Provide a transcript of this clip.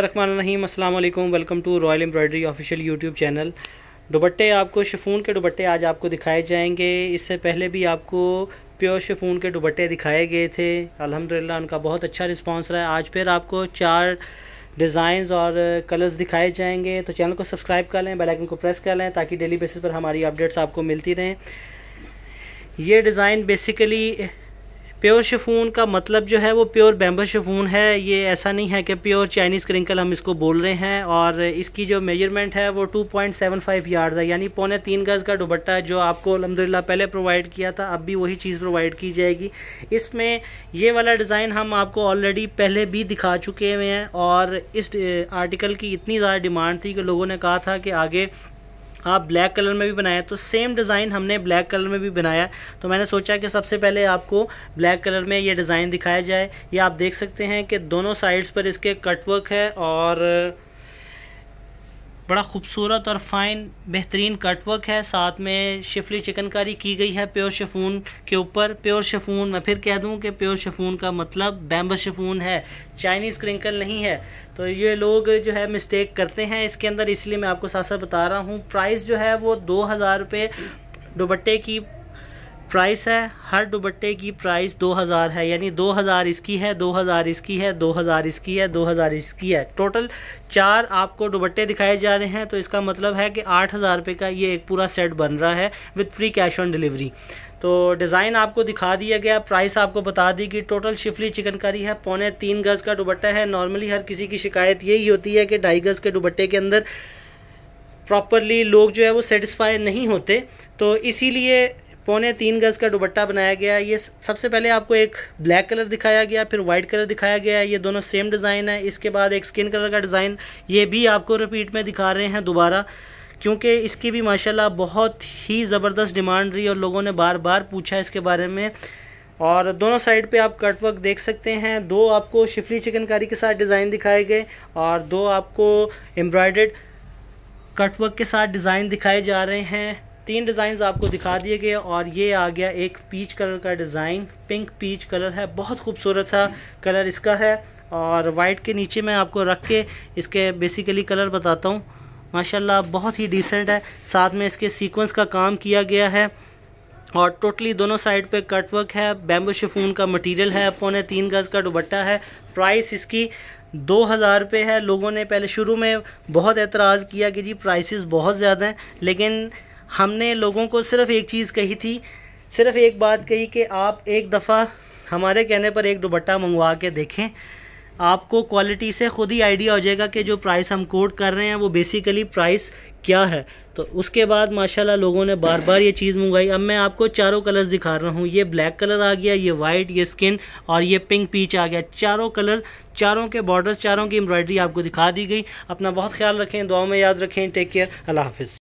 बसमीम अल्लाम welcome to royal embroidery official YouTube channel दुपट्टे आपको शफून के दुपट्टे आज आपको दिखाए जाएंगे इससे पहले भी आपको प्योर शफून के दुपट्टे दिखाए गए थे अल्हम्दुलिल्लाह उनका बहुत अच्छा रिस्पांस रहा आज फिर आपको चार डिज़ाइंस और कलर्स दिखाए जाएंगे तो चैनल को सब्सक्राइब कर लें बेलाइकन को प्रेस कर लें ताकि डेली बेसिस पर हमारी अपडेट्स आपको मिलती रहें ये डिज़ाइन बेसिकली प्योर शफून का मतलब जो है वो प्योर बैम्बो शफून है ये ऐसा नहीं है कि प्योर चाइनीज़ क्रिंकल हम इसको बोल रहे हैं और इसकी जो मेजरमेंट है वो 2.75 पॉइंट यार्ड्स है यानी पौने तीन गज़ का दुबट्टा जो आपको अलहमदिल्ला पहले प्रोवाइड किया था अब भी वही चीज़ प्रोवाइड की जाएगी इसमें ये वाला डिज़ाइन हम आपको ऑलरेडी पहले भी दिखा चुके हुए हैं और इस आर्टिकल की इतनी ज़्यादा डिमांड थी कि लोगों ने कहा था कि आगे आप ब्लैक कलर में भी बनाया तो सेम डिज़ाइन हमने ब्लैक कलर में भी बनाया तो मैंने सोचा कि सबसे पहले आपको ब्लैक कलर में ये डिज़ाइन दिखाया जाए ये आप देख सकते हैं कि दोनों साइड्स पर इसके कटवर्क है और बड़ा खूबसूरत और फाइन बेहतरीन कटवर्क है साथ में शिफली चिकनकारी की गई है प्योर शफून के ऊपर प्योर शफून मैं फिर कह दूं कि प्योर शफून का मतलब बैम्बर शफून है चाइनीज़ क्रिंकल नहीं है तो ये लोग जो है मिस्टेक करते हैं इसके अंदर इसलिए मैं आपको साथ साथ बता रहा हूँ प्राइस जो है वो दो हज़ार रुपये दुपट्टे की प्राइस है हर दुबट्टे की प्राइस 2000 है यानी 2000 इसकी है 2000 इसकी है 2000 इसकी है 2000 इसकी है टोटल चार आपको दुबट्टे दिखाए जा रहे हैं तो इसका मतलब है कि आठ हज़ार रुपये का ये एक पूरा सेट बन रहा है with free cash on delivery तो डिज़ाइन आपको दिखा दिया गया प्राइस आपको बता दी कि टोटल शिफली चिकनकारी है पौने तीन गज़ का दुबट्टा है नॉर्मली हर किसी की शिकायत यही होती है कि ढाई गज़ के दुबट्टे के अंदर प्रॉपरली लोग जो है वो सेटिस्फाई नहीं होते तो इसीलिए पौने तीन गज़ का दुबट्टा बनाया गया है ये सबसे पहले आपको एक ब्लैक कलर दिखाया गया फिर वाइट कलर दिखाया गया है ये दोनों सेम डिज़ाइन है इसके बाद एक स्किन कलर का डिज़ाइन ये भी आपको रिपीट में दिखा रहे हैं दोबारा क्योंकि इसकी भी माशाल्लाह बहुत ही ज़बरदस्त डिमांड रही और लोगों ने बार बार पूछा इसके बारे में और दोनों साइड पे आप कटवर्क देख सकते हैं दो आपको शिफली चिकनकारी के साथ डिज़ाइन दिखाए गए और दो आपको एम्ब्रॉयडर्ड कटवर्क के साथ डिज़ाइन दिखाए जा रहे हैं तीन डिज़ाइन आपको दिखा दिए गए और ये आ गया एक पीच कलर का डिज़ाइन पिंक पीच कलर है बहुत खूबसूरत सा कलर इसका है और वाइट के नीचे मैं आपको रख के इसके बेसिकली कलर बताता हूँ माशाल्लाह बहुत ही डिसेंट है साथ में इसके सीक्वेंस का काम किया गया है और टोटली दोनों साइड पे कटवर्क है बैम्बू शिफून का मटेरियल है पौने तीन गज़ का दुबट्टा है प्राइस इसकी दो हज़ार रुपये है लोगों ने पहले शुरू में बहुत एतराज़ किया कि जी प्राइसेस बहुत ज़्यादा हैं लेकिन हमने लोगों को सिर्फ एक चीज़ कही थी सिर्फ एक बात कही कि आप एक दफ़ा हमारे कहने पर एक दुपट्टा मंगवा के देखें आपको क्वालिटी से खुद ही आइडिया हो जाएगा कि जो प्राइस हम कोट कर रहे हैं वो बेसिकली प्राइस क्या है तो उसके बाद माशाल्लाह लोगों ने बार बार ये चीज़ मंगवाई अब मैं आपको चारों कलर्स दिखा रहा हूँ ये ब्लैक कलर आ गया ये वाइट ये स्किन और ये पिंक पीच आ गया चारों कलर चारों के बॉर्डर्स चारों की एम्ब्रॉयडरी आपको दिखा दी गई अपना बहुत ख्याल रखें दुआ में याद रखें टेक केयर अल्लाह हाफिज़